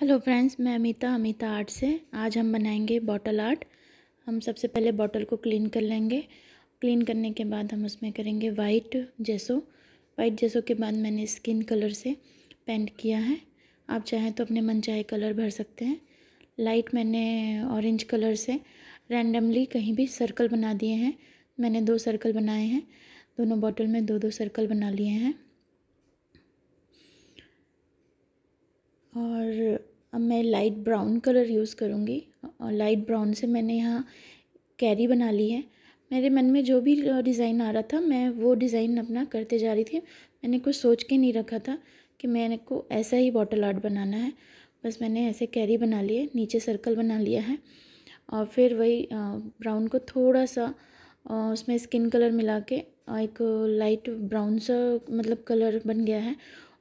hello friends मैं Amita Amita art से आज हम बनाएंगे बॉटल आर्ट हम सबसे पहले बॉटल को क्लीन कर लेंगे क्लीन करने के बाद हम उसमें करेंगे वाइट जैसो वाइट जैसो के बाद मैंने स्किन कलर से पेंट किया है आप चाहें तो अपने मनचाहे कलर भर सकते हैं लाइट मैंने ऑरेंज कलर से रैंडमली कहीं भी सर्कल बना दिए हैं मैंने दो सर्कल बनाए हैं दोनों बॉटल में दो दो सर्कल बना लिए हैं और अब मैं लाइट ब्राउन कलर यूज़ करूँगी और लाइट ब्राउन से मैंने यहाँ कैरी बना ली है मेरे मन में जो भी डिज़ाइन आ रहा था मैं वो डिज़ाइन अपना करते जा रही थी मैंने कुछ सोच के नहीं रखा था कि मैंने को ऐसा ही बॉटल आर्ट बनाना है बस मैंने ऐसे कैरी बना ली है नीचे सर्कल बना लिया है और फिर वही ब्राउन को थोड़ा सा उसमें स्किन कलर मिला के एक लाइट ब्राउन सा मतलब कलर बन गया है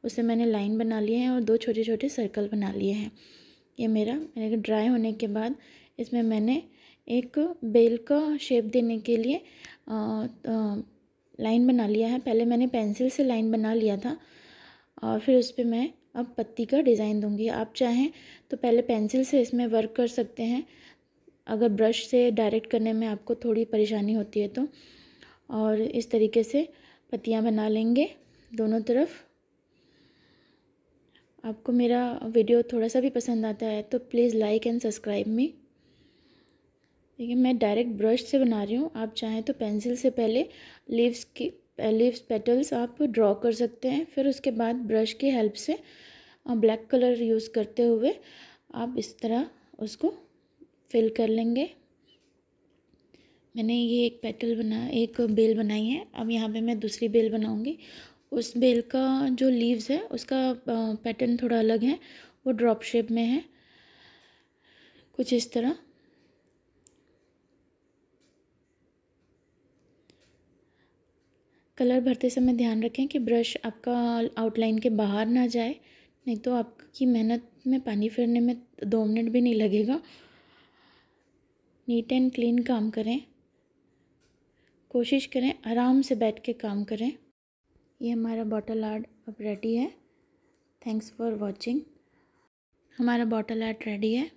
उसे मैंने लाइन बना लिए हैं और दो छोटे छोटे सर्कल बना लिए हैं ये मेरा मेरे ड्राई होने के बाद इसमें मैंने एक बेल का शेप देने के लिए लाइन बना लिया है पहले मैंने पेंसिल से लाइन बना लिया था और फिर उस पर मैं अब पत्ती का डिज़ाइन दूंगी आप चाहें तो पहले पेंसिल से इसमें वर्क कर सकते हैं अगर ब्रश से डायरेक्ट करने में आपको थोड़ी परेशानी होती है तो और इस तरीके से पत्तियाँ बना लेंगे दोनों तरफ आपको मेरा वीडियो थोड़ा सा भी पसंद आता है तो please like and subscribe me देखिए मैं डायरेक्ट ब्रश से बना रही हूँ आप चाहें तो पेंसिल से पहले लीव्स की लीव्स पेटल्स आप ड्रॉ कर सकते हैं फिर उसके बाद ब्रश की हेल्प से ब्लैक कलर यूज़ करते हुए आप इस तरह उसको फिल कर लेंगे मैंने ये एक पेटल बना एक बेल बनाई है अब यहाँ पे मैं दूसरी बेल बनाऊँगी उस बेल का जो लीव्स है उसका पैटर्न थोड़ा अलग है वो ड्रॉप शेप में है कुछ इस तरह कलर भरते समय ध्यान रखें कि ब्रश आपका आउटलाइन के बाहर ना जाए नहीं तो आपकी मेहनत में पानी फिरने में दो मिनट भी नहीं लगेगा नीट एंड क्लीन काम करें कोशिश करें आराम से बैठ के काम करें ये हमारा बॉटल आर्ट अब रेडी है थैंक्स फॉर वॉचिंग हमारा बॉटल आर्ट रेडी है